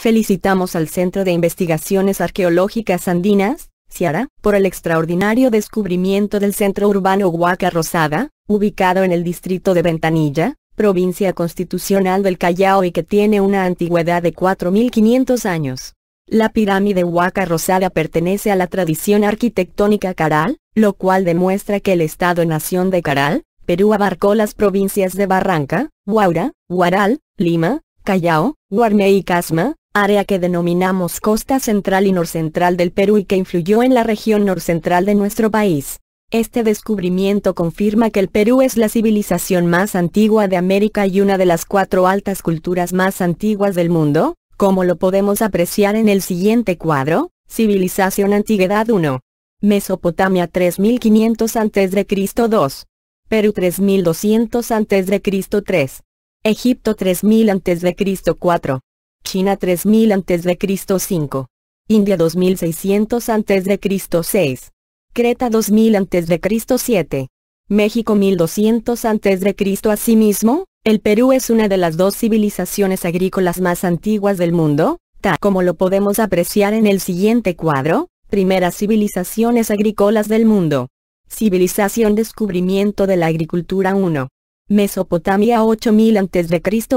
Felicitamos al Centro de Investigaciones Arqueológicas Andinas, Ciara, por el extraordinario descubrimiento del centro urbano Huaca Rosada, ubicado en el distrito de Ventanilla, provincia constitucional del Callao y que tiene una antigüedad de 4.500 años. La pirámide Huaca Rosada pertenece a la tradición arquitectónica Caral, lo cual demuestra que el Estado-Nación de Caral, Perú abarcó las provincias de Barranca, Huaura, Huaral, Lima, Callao, Huarmey y Casma, área que denominamos costa central y norcentral del Perú y que influyó en la región norcentral de nuestro país. Este descubrimiento confirma que el Perú es la civilización más antigua de América y una de las cuatro altas culturas más antiguas del mundo, como lo podemos apreciar en el siguiente cuadro, Civilización Antigüedad 1. Mesopotamia 3500 a.C. 2. Perú 3200 a.C. 3. Egipto 3000 a.C. 4. China 3000 a.C. 5. India 2600 a.C. 6. Creta 2000 a.C. 7. México 1200 a.C. Asimismo, el Perú es una de las dos civilizaciones agrícolas más antiguas del mundo, tal como lo podemos apreciar en el siguiente cuadro, Primeras civilizaciones agrícolas del mundo. Civilización descubrimiento de la agricultura 1. Mesopotamia 8000 a.C.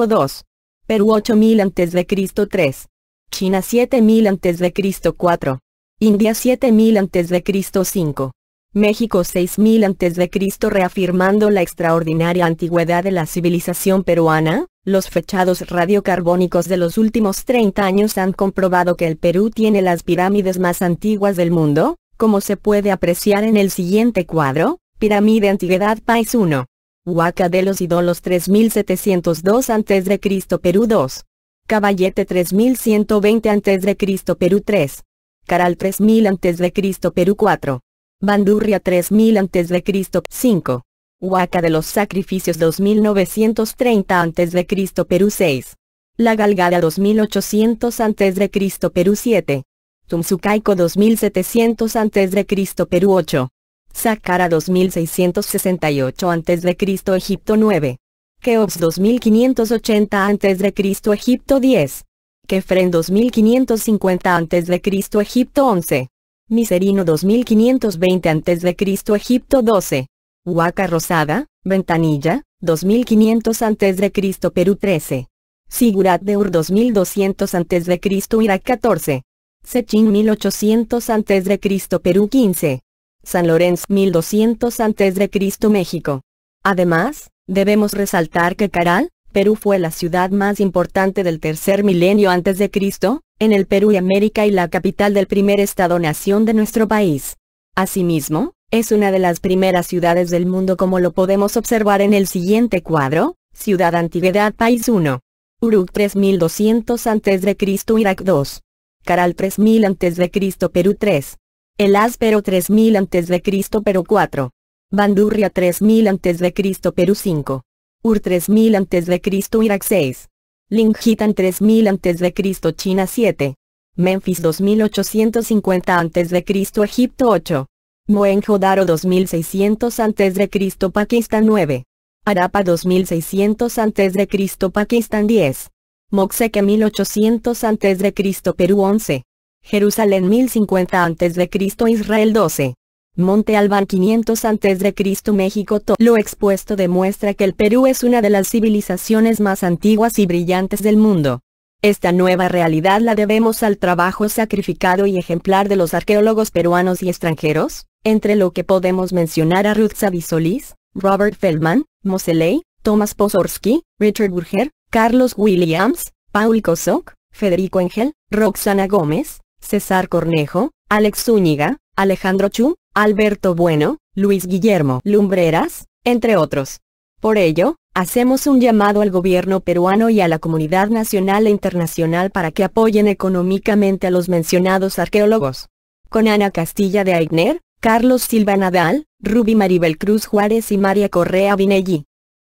2. Perú 8000 a.C. 3. China 7000 a.C. 4. India 7000 a.C. 5. México 6000 antes de Cristo reafirmando la extraordinaria antigüedad de la civilización peruana, los fechados radiocarbónicos de los últimos 30 años han comprobado que el Perú tiene las pirámides más antiguas del mundo, como se puede apreciar en el siguiente cuadro, Pirámide Antigüedad País 1. Huaca de los Ídolos 3702 antes de Cristo Perú 2. Caballete 3120 a.C. Perú 3. Caral 3000 Cristo Perú 4. Bandurria 3000 a.C. 5. Huaca de los Sacrificios 2930 a.C. Perú 6. La Galgada 2800 antes de Cristo Perú 7. Tumzucaico 2700 a.C. Perú 8. Saqqara 2668 a.C. Egipto 9. Keops 2580 a.C. Egipto 10. Kefren 2550 a.C. Egipto 11. Miserino 2520 a.C. Egipto 12. Huaca Rosada, Ventanilla, 2500 a.C. Perú 13. Sigurat de Ur 2200 a.C. Irak 14. Sechín 1800 a.C. Perú 15. San Lorenzo 1200 a.C. México. Además, debemos resaltar que Caral, Perú fue la ciudad más importante del tercer milenio antes de Cristo, en el Perú y América y la capital del primer estado-nación de nuestro país. Asimismo, es una de las primeras ciudades del mundo como lo podemos observar en el siguiente cuadro, Ciudad Antigüedad País 1. Uruk 3200 a.C. Irak 2. Caral 3000 a.C. Perú 3. El Áspero 3000 a.C. Perú 4. Bandurria 3000 antes de Cristo, Perú 5. Ur 3000 a.C. Irak 6. Linghitan 3000 a.C. China 7. Memphis 2850 a.C. Egipto 8. Mohenjo-Daro 2600 a.C. Pakistán 9. Arapa 2600 a.C. Pakistán 10. Moxeque 1800 a.C. Perú 11. Jerusalén 1050 a.C. Israel 12. Monte Albán 500 a.C. México todo Lo expuesto demuestra que el Perú es una de las civilizaciones más antiguas y brillantes del mundo. Esta nueva realidad la debemos al trabajo sacrificado y ejemplar de los arqueólogos peruanos y extranjeros, entre lo que podemos mencionar a Ruth solis Robert Feldman, Moseley, Thomas Posorsky, Richard Burger, Carlos Williams, Paul Kosok, Federico Engel, Roxana Gómez, César Cornejo, Alex Zúñiga, Alejandro Chu, Alberto Bueno, Luis Guillermo Lumbreras, entre otros. Por ello, hacemos un llamado al gobierno peruano y a la comunidad nacional e internacional para que apoyen económicamente a los mencionados arqueólogos. Con Ana Castilla de Aigner, Carlos Silva Nadal, Ruby Maribel Cruz Juárez y María Correa Vinelli.